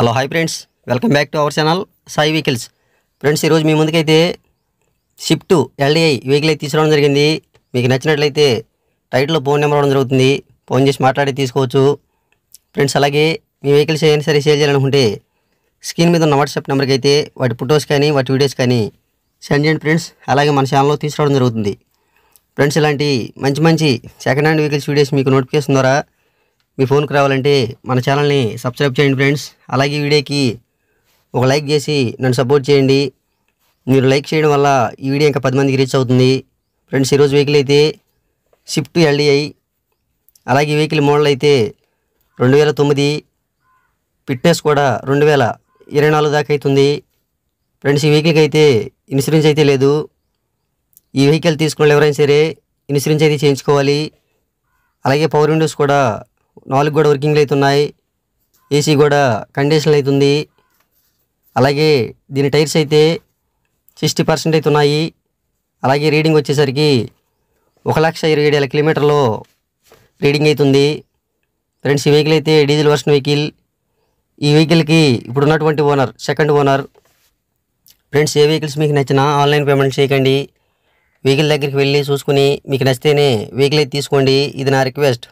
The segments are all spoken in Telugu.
hello hi friends welcome back to our channel Sai vehicles friends ఈరోజు మీ ముందుకైతే షిఫ్ట్ ఎల్డీఐ వెహికల్ అయితే తీసుకురావడం జరిగింది మీకు నచ్చినట్లయితే టైట్లో ఫోన్ నెంబర్ అవడం జరుగుతుంది ఫోన్ చేసి మాట్లాడి తీసుకోవచ్చు ఫ్రెండ్స్ అలాగే మీ వెహికల్స్ అయినా సరే షేర్ చేయాలనుకుంటే స్క్రీన్ మీద ఉన్న వాట్సాప్ నెంబర్కి అయితే వాటి ఫొటోస్ కానీ వాటి వీడియోస్ కానీ సెండ్ చేయండి ఫ్రెండ్స్ అలాగే మన ఛానల్లో తీసుకురావడం జరుగుతుంది ఫ్రెండ్స్ ఇలాంటి మంచి మంచి సెకండ్ హ్యాండ్ వెహికల్స్ వీడియోస్ మీకు నోటిఫికేషన్ ద్వారా మీ ఫోన్కి రావాలంటే మన ఛానల్ని సబ్స్క్రైబ్ చేయండి ఫ్రెండ్స్ అలాగే వీడియోకి ఒక లైక్ చేసి నన్ను సపోర్ట్ చేయండి మీరు లైక్ చేయడం వల్ల ఈ వీడియో ఇంకా పది మందికి రీచ్ అవుతుంది ఫ్రెండ్స్ ఈరోజు వెహికల్ అయితే షిఫ్ట్ ఎల్డిఐ అలాగే వెహికల్ మోడల్ అయితే రెండు వేల తొమ్మిది ఫిట్నెస్ కూడా రెండు వేల ఇరవై నాలుగు దాకా అవుతుంది ఫ్రెండ్స్ ఈ వెహికల్కి అయితే ఇన్సూరెన్స్ అయితే లేదు ఈ వెహికల్ తీసుకున్న ఎవరైనా సరే ఇన్సూరెన్స్ అయితే చేయించుకోవాలి అలాగే పవర్ విండోస్ కూడా నాలుగు కూడా వర్కింగ్లు అవుతున్నాయి ఏసీ కూడా కండిషన్ అవుతుంది అలాగే దీని టైర్స్ అయితే సిక్స్టీ పర్సెంట్ అవుతున్నాయి అలాగే రీడింగ్ వచ్చేసరికి ఒక లక్ష ఇరవై ఏడు వేల కిలోమీటర్లో రీడింగ్ అవుతుంది ఫ్రెండ్స్ ఈ వెహికల్ అయితే డీజిల్ వర్షన్ వెహికల్ ఈ వెహికల్కి ఇప్పుడు ఉన్నటువంటి ఓనర్ సెకండ్ ఓనర్ ఫ్రెండ్స్ ఏ వెహికల్స్ మీకు నచ్చినా ఆన్లైన్ పేమెంట్ చేయకండి వెహికల్ దగ్గరికి వెళ్ళి చూసుకుని మీకు నచ్చితేనే వెహికల్ అయితే తీసుకోండి ఇది నా రిక్వెస్ట్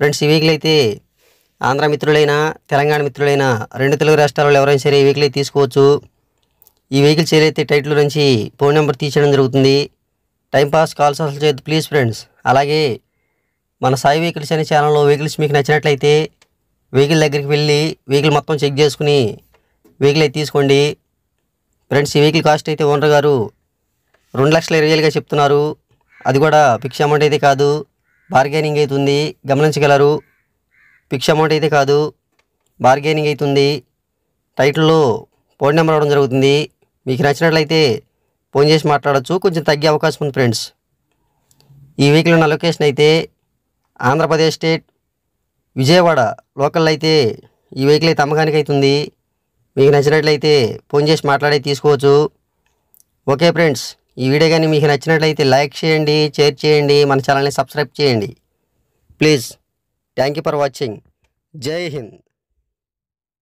ఫ్రెండ్స్ ఈ వీక్లో అయితే ఆంధ్ర మిత్రులైనా తెలంగాణ మిత్రులైనా రెండు తెలుగు రాష్ట్రాల్లో ఎవరైనా సరే ఈ అయితే తీసుకోవచ్చు ఈ వెహికల్స్ చేరైతే టైటిల్ నుంచి ఫోన్ నెంబర్ తీసేయడం జరుగుతుంది టైంపాస్ కాల్స్ అసలు చేయొద్దు ప్లీజ్ ఫ్రెండ్స్ అలాగే మన సాయి వెహికల్స్ అనే ఛానల్లో వెహికల్స్ మీకు నచ్చినట్లయితే వెహికల్ దగ్గరికి వెళ్ళి వెహికల్ మొత్తం చెక్ చేసుకుని వెహికల్ అయితే తీసుకోండి ఫ్రెండ్స్ ఈ వెహికల్ కాస్ట్ అయితే ఓనర్ గారు రెండు లక్షల ఇరవై చెప్తున్నారు అది కూడా ఫిక్స్ అమౌంట్ అయితే కాదు బార్గెనింగ్ అవుతుంది గమనించగలరు ఫిక్స్ అమౌంట్ అయితే కాదు బార్గెనింగ్ అవుతుంది టైటిల్లో ఫోన్ నెంబర్ అవడం జరుగుతుంది మీకు నచ్చినట్లయితే ఫోన్ చేసి మాట్లాడచ్చు కొంచెం తగ్గే అవకాశం ఉంది ఫ్రెండ్స్ ఈ వీక్లో నా లొకేషన్ అయితే ఆంధ్రప్రదేశ్ స్టేట్ విజయవాడ లోకల్ అయితే ఈ వెహికల్ అయితే అమ్మకానికి అవుతుంది మీకు నచ్చినట్లయితే ఫోన్ చేసి మాట్లాడే తీసుకోవచ్చు ఓకే ఫ్రెండ్స్ ఈ వీడియో కానీ మీకు నచ్చినట్లయితే లైక్ చేయండి షేర్ చేయండి మన ఛానల్ని సబ్స్క్రైబ్ చేయండి please thank you for watching జై హింద్